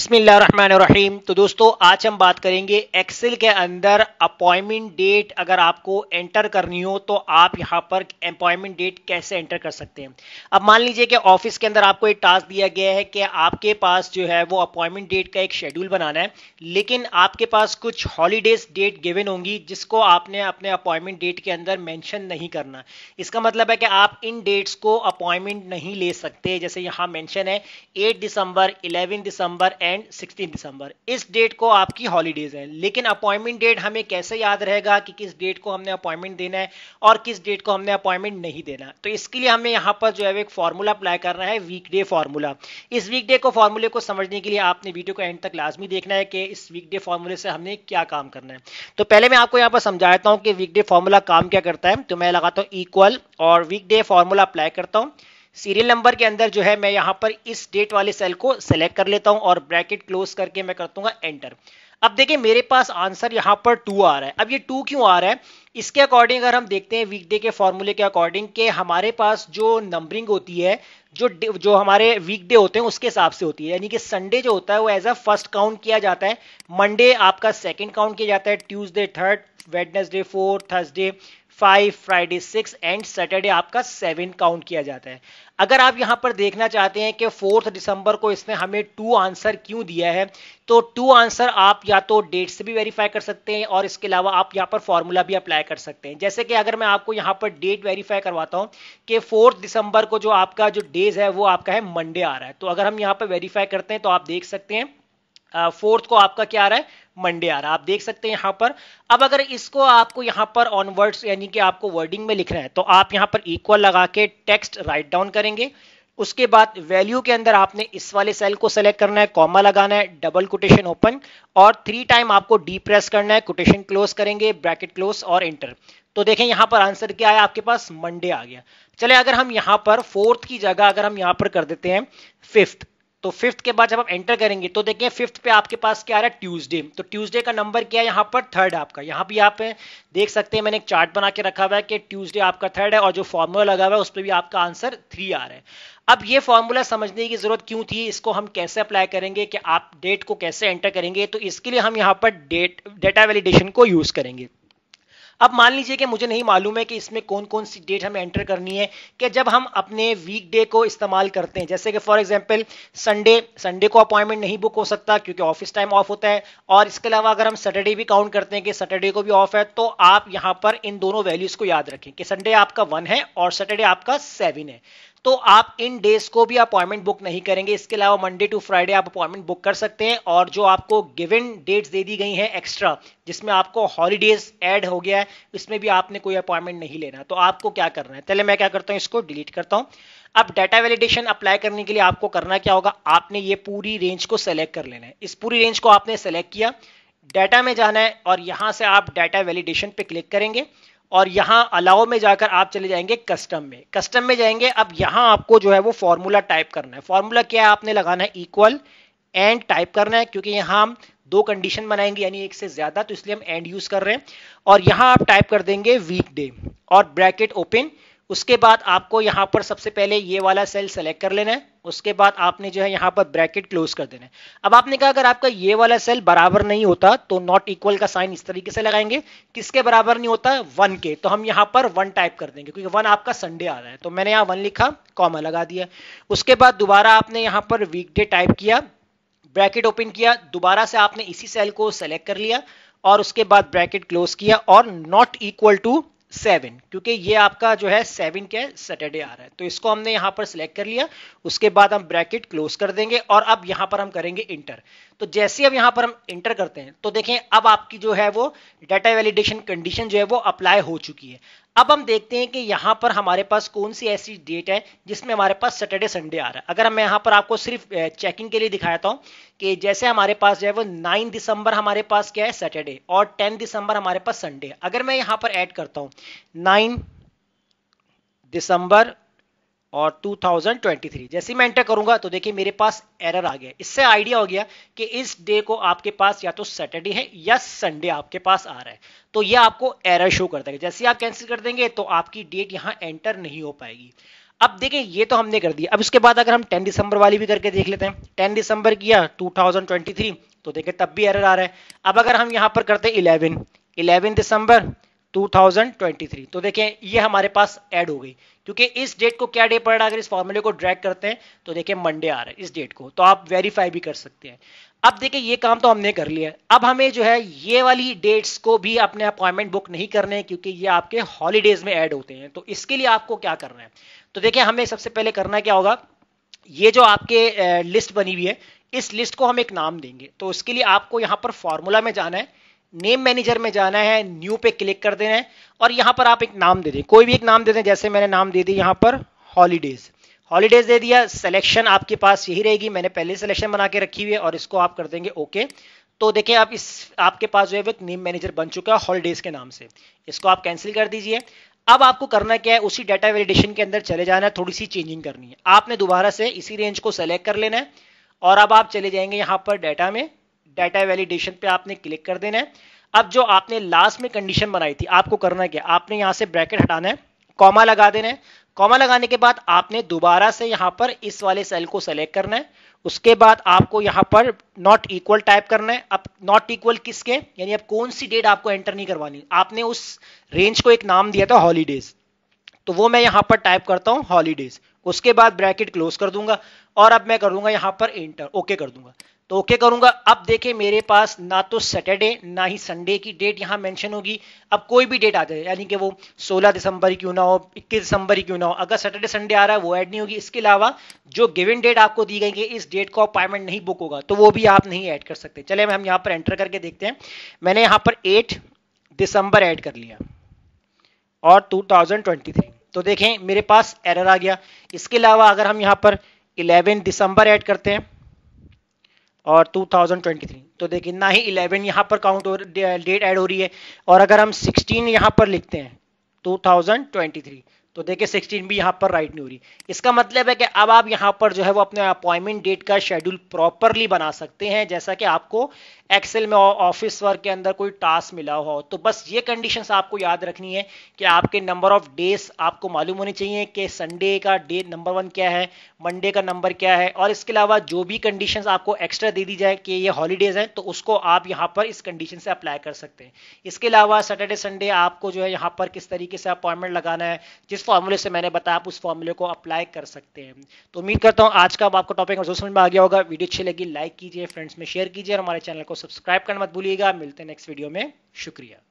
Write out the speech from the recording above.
बिस्मिल्लाम तो दोस्तों आज हम बात करेंगे एक्सेल के अंदर अपॉइंटमेंट डेट अगर आपको एंटर करनी हो तो आप यहां पर अपॉइंटमेंट डेट कैसे एंटर कर सकते हैं अब मान लीजिए कि ऑफिस के अंदर आपको एक टास्क दिया गया है कि आपके पास जो है वो अपॉइंटमेंट डेट का एक शेड्यूल बनाना है लेकिन आपके पास कुछ हॉलीडेज डेट गिवन होंगी जिसको आपने अपने अपॉइंटमेंट डेट के अंदर मैंशन नहीं करना इसका मतलब है कि आप इन डेट्स को अपॉइंटमेंट नहीं ले सकते जैसे यहाँ मैंशन है eight December eleven December and 16 December इस डेट को आपकी हॉलीडेज है लेकिन अपॉइंटमेंट डेट हमें कैसे याद रहेगा कि किस डेट को हमने अपॉइंटमेंट देना है और किस डेट को हमने अपॉइंटमेंट नहीं देना तो इसके लिए हमें यहाँ पर जो है एक फॉर्मूला अप्लाई करना है वीकडे फॉर्मूला इस वीकडे को फॉर्मूले को समझने के लिए आपने वीडियो को एंड तक लाजमी देखना है कि इस वीकडे फॉर्मूले से हमने क्या काम करना है तो पहले मैं आपको यहाँ पर समझाता हूँ कि वीकडे फॉर्मूला काम क्या करता है तो मैं लगाता हूँ इक्वल और वीकडे फॉर्मूला अप्लाई करता हूँ सीरियल नंबर के अंदर जो है मैं यहां पर इस डेट वाले सेल को सिलेक्ट कर लेता हूं और ब्रैकेट क्लोज करके मैं कर दूंगा एंटर अब देखिए मेरे पास आंसर यहाँ पर टू आ रहा है अब ये टू क्यों आ रहा है इसके अकॉर्डिंग अगर हम देखते हैं वीकडे के फॉर्मूले के अकॉर्डिंग के हमारे पास जो नंबरिंग होती है जो जो हमारे वीकडे होते हैं उसके हिसाब से होती है यानी कि संडे जो होता है वो एज अ फर्स्ट काउंट किया जाता है मंडे आपका सेकेंड काउंट किया जाता है Tuesday third Wednesday fourth Thursday five Friday six and Saturday आपका सेवन काउंट किया जाता है अगर आप यहां पर देखना चाहते हैं कि फोर्थ दिसंबर को इसने हमें टू आंसर क्यों दिया है तो टू आंसर आप या तो डेट से भी वेरीफाई कर सकते हैं और इसके अलावा आप यहां पर फॉर्मूला भी अप्लाई कर सकते हैं जैसे कि अगर मैं आपको यहां पर डेट वेरीफाई करवाता हूं कि फोर्थ दिसंबर को जो आपका जो डेज है वो आपका है मंडे आ रहा है तो अगर हम यहां पर वेरीफाई करते हैं तो आप देख सकते हैं फोर्थ को आपका क्या आ रहा है मंडे आ रहा है आप देख सकते हैं यहां पर अब अगर इसको आपको यहां पर ऑनवर्ड्स यानी कि आपको वर्डिंग में लिखना है तो आप यहां पर इक्वल लगा के टेक्स्ट राइट डाउन करेंगे उसके बाद वैल्यू के अंदर आपने इस वाले सेल को सेलेक्ट करना है कॉमा लगाना है डबल कोटेशन ओपन और थ्री टाइम आपको डी प्रेस करना है कोटेशन क्लोज करेंगे ब्रैकेट क्लोज और एंटर तो देखें यहां पर आंसर क्या आया आपके पास मंडे आ गया चले अगर हम यहां पर फोर्थ की जगह अगर हम यहां पर कर देते हैं फिफ्थ तो फिफ्थ के बाद जब आप एंटर करेंगे तो देखिए फिफ्थ पे आपके पास क्या आ रहा है ट्यूसडे तो ट्यूसडे का नंबर क्या है यहाँ पर थर्ड आपका यहाँ भी आप देख सकते हैं मैंने एक चार्ट बना के रखा हुआ है कि ट्यूसडे आपका थर्ड है और जो फॉर्मूला लगा हुआ है उस पर भी आपका आंसर थ्री आ रहा है अब ये फॉर्मूला समझने की जरूरत क्यों थी इसको हम कैसे अप्लाई करेंगे कि आप डेट को कैसे एंटर करेंगे तो इसके लिए हम यहाँ पर डेट डेटा वैलिडेशन को यूज करेंगे अब मान लीजिए कि मुझे नहीं मालूम है कि इसमें कौन कौन सी डेट हमें एंटर करनी है कि जब हम अपने वीकडे को इस्तेमाल करते हैं जैसे कि फॉर एग्जाम्पल संडे संडे को अपॉइंटमेंट नहीं बुक हो सकता क्योंकि ऑफिस टाइम ऑफ होता है और इसके अलावा अगर हम सैटरडे भी काउंट करते हैं कि सैटरडे को भी ऑफ है तो आप यहां पर इन दोनों वैल्यूज को याद रखें कि संडे आपका वन है और सैटरडे आपका सेवन है तो आप इन डेज को भी अपॉइंटमेंट बुक नहीं करेंगे इसके अलावा मंडे टू फ्राइडे आप अपॉइंटमेंट बुक कर सकते हैं और जो आपको गिवन डेट्स दे दी गई हैं एक्स्ट्रा जिसमें आपको हॉलीडेज ऐड हो गया है इसमें भी आपने कोई अपॉइंटमेंट नहीं लेना तो आपको क्या करना है पहले मैं क्या करता हूँ इसको डिलीट करता हूँ अब डाटा वैलिडेशन अप्लाई करने के लिए आपको करना क्या होगा आपने ये पूरी रेंज को सेलेक्ट कर लेना है इस पूरी रेंज को आपने सेलेक्ट किया डाटा में जाना है और यहाँ से आप डाटा वैलिडेशन पे क्लिक करेंगे और यहां अलाव में जाकर आप चले जाएंगे कस्टम में कस्टम में जाएंगे अब यहां आपको जो है वो फॉर्मूला टाइप करना है फॉर्मूला क्या है आपने लगाना है इक्वल एंड टाइप करना है क्योंकि यहां हम दो कंडीशन बनाएंगे यानी एक से ज्यादा तो इसलिए हम एंड यूज कर रहे हैं और यहां आप टाइप कर देंगे वीक डे और ब्रैकेट ओपन उसके बाद आपको यहाँ पर सबसे पहले ये वाला सेल सेलेक्ट कर लेना है उसके बाद आपने जो है यहाँ पर ब्रैकेट क्लोज कर देना है अब आपने कहा अगर आपका ये वाला सेल बराबर नहीं होता तो नॉट इक्वल का साइन इस तरीके से लगाएंगे किसके बराबर नहीं होता वन के तो हम यहाँ पर वन टाइप कर देंगे क्योंकि वन आपका संडे आ रहा है तो मैंने यहाँ वन लिखा कॉमा लगा दिया उसके बाद दोबारा आपने यहाँ पर वीकडे टाइप किया ब्रैकेट ओपन किया दोबारा से आपने इसी सेल को सेलेक्ट कर लिया और उसके बाद ब्रैकेट क्लोज किया और नॉट इक्वल टू सेवन क्योंकि ये आपका जो है सेवन क्या है सैटरडे आ रहा है तो इसको हमने यहाँ पर सिलेक्ट कर लिया उसके बाद हम ब्रैकेट क्लोज कर देंगे और अब यहाँ पर हम करेंगे इंटर तो जैसे अब यहाँ पर हम इंटर करते हैं तो देखें अब आपकी जो है वो डाटा वैलिडेशन कंडीशन जो है वो अप्लाई हो चुकी है अब हम देखते हैं कि यहाँ पर हमारे पास कौन सी ऐसी डेट है जिसमें हमारे पास सैटरडे संडे आ रहा है अगर मैं यहाँ पर आपको सिर्फ चेकिंग के लिए दिखाया था कि जैसे हमारे पास जो है वो 9 दिसंबर हमारे पास क्या है सैटरडे और 10 दिसंबर हमारे पास संडे अगर मैं यहाँ पर ऐड करता हूँ 9 दिसंबर और 2023 जैसे मैं एंटर करूंगा तो देखिए मेरे पास एरर आ गया इससे आइडिया हो गया कि इस डे को आपके पास या तो सैटरडे है या संडे आपके पास आ रहा है तो ये आपको एरर शो कर देगा जैसे आप कैंसिल कर देंगे तो आपकी डेट यहां एंटर नहीं हो पाएगी अब देखें ये तो हमने कर दिया अब इसके बाद अगर हम 10 दिसंबर वाली भी करके देख लेते हैं 10 दिसंबर किया 2023 तो देखें तब भी एरर आ रहा है अब अगर हम यहाँ पर करते हैं 11 11 दिसंबर 2023 तो देखें ये हमारे पास ऐड हो गई क्योंकि इस डेट को क्या डे पड़ रहा है अगर इस फॉर्मूले को ड्रैग करते हैं तो देखें मंडे आ रहा है इस डेट को तो आप वेरीफाई भी कर सकते हैं अब देखिए ये काम तो हमने कर लिया अब हमें जो है ये वाली डेट्स को भी अपने अपॉइंटमेंट बुक नहीं करने हैं क्योंकि ये आपके हॉलीडेज में ऐड होते हैं तो इसके लिए आपको क्या करना है तो देखिए हमें सबसे पहले करना क्या होगा ये जो आपके लिस्ट बनी हुई है इस लिस्ट को हम एक नाम देंगे तो उसके लिए आपको यहाँ पर फॉर्मूला में जाना है नेम मैनेजर में जाना है न्यू पे क्लिक कर देना है और यहाँ पर आप एक नाम दे दें कोई भी एक नाम दे दें जैसे मैंने नाम दे दी यहाँ पर हॉलीडेज हॉलीडेज दे दिया सिलेक्शन आपके पास यही रहेगी मैंने पहले सिलेक्शन बना के रखी हुई है और इसको आप कर देंगे ओके तो देखें आप इस आपके पास जो है वो नेम मैनेजर बन चुका है हॉलीडेज के नाम से इसको आप कैंसिल कर दीजिए अब आपको करना क्या है उसी डाटा वेलिडेशन के अंदर चले जाना है थोड़ी सी चेंजिंग करनी है आपने दोबारा से इसी रेंज को सेलेक्ट कर लेना है और अब आप चले जाएंगे यहाँ पर डाटा में डाटा वैलिडेशन पे आपने क्लिक कर देना है अब जो आपने लास्ट में कंडीशन बनाई थी आपको करना क्या आपने यहाँ से ब्रैकेट हटाना है कॉमा लगा देना है कॉमा लगाने के बाद आपने दोबारा से यहाँ पर इस वाले सेल को सेलेक्ट करना है उसके बाद आपको यहाँ पर नॉट इक्वल टाइप करना है अब नॉट इक्वल किसके यानी अब कौन सी डेट आपको एंटर नहीं करवानी आपने उस रेंज को एक नाम दिया था हॉलीडेज तो वो मैं यहाँ पर टाइप करता हूँ हॉलीडेज उसके बाद ब्रैकेट क्लोज कर दूंगा और अब मैं करूंगा यहाँ पर एंटर ओके कर दूंगा तो ओके okay करूंगा अब देखें मेरे पास ना तो सैटरडे ना ही संडे की डेट यहां मेंशन होगी अब कोई भी डेट आ जाए यानी कि वो 16 दिसंबर क्यों ना हो 21 दिसंबर क्यों ना हो अगर सैटरडे संडे आ रहा है वो ऐड नहीं होगी इसके अलावा जो गिवन डेट आपको दी गई है इस डेट को अपॉइंटमेंट नहीं बुक होगा तो वो भी आप नहीं ऐड कर सकते चले हम यहाँ पर एंटर करके देखते हैं मैंने यहाँ पर एट दिसंबर एड कर लिया और टू तो देखें मेरे पास एरर आ गया इसके अलावा अगर हम यहाँ पर इलेवन दिसंबर ऐड करते हैं और 2023 तो देखिए ना ही 11 यहाँ पर काउंट हो डेट ऐड हो रही है और अगर हम 16 यहाँ पर लिखते हैं 2023 तो देखिए 16 भी यहाँ पर राइट नहीं हो रही इसका मतलब है कि अब आप यहाँ पर जो है वो अपने अपॉइंटमेंट डेट का शेड्यूल प्रॉपरली बना सकते हैं जैसा कि आपको एक्सेल में ऑफिस वर्क के अंदर कोई टास्क मिला हो तो बस ये कंडीशंस आपको याद रखनी है कि आपके नंबर ऑफ डेज आपको मालूम होने चाहिए कि संडे का डे नंबर वन क्या है मंडे का नंबर क्या है और इसके अलावा जो भी कंडीशंस आपको एक्स्ट्रा दे दी जाए कि ये हॉलीडेज हैं तो उसको आप यहाँ पर इस कंडीशन से अप्लाई कर सकते हैं इसके अलावा सैटरडे संडे आपको जो है यहाँ पर किस तरीके से अपॉइंटमेंट लगाना है जिस फॉर्मूले से मैंने बताया आप उस फॉर्मूले को अप्लाई कर सकते हैं तो उम्मीद करता हूँ आज का आपको टॉपिक समझ में आ गया होगा वीडियो अच्छी लगी लाइक कीजिए फ्रेंड्स में शेयर कीजिए और हमारे चैनल को सब्सक्राइब करना मत भूलिएगा मिलते हैं नेक्स्ट वीडियो में शुक्रिया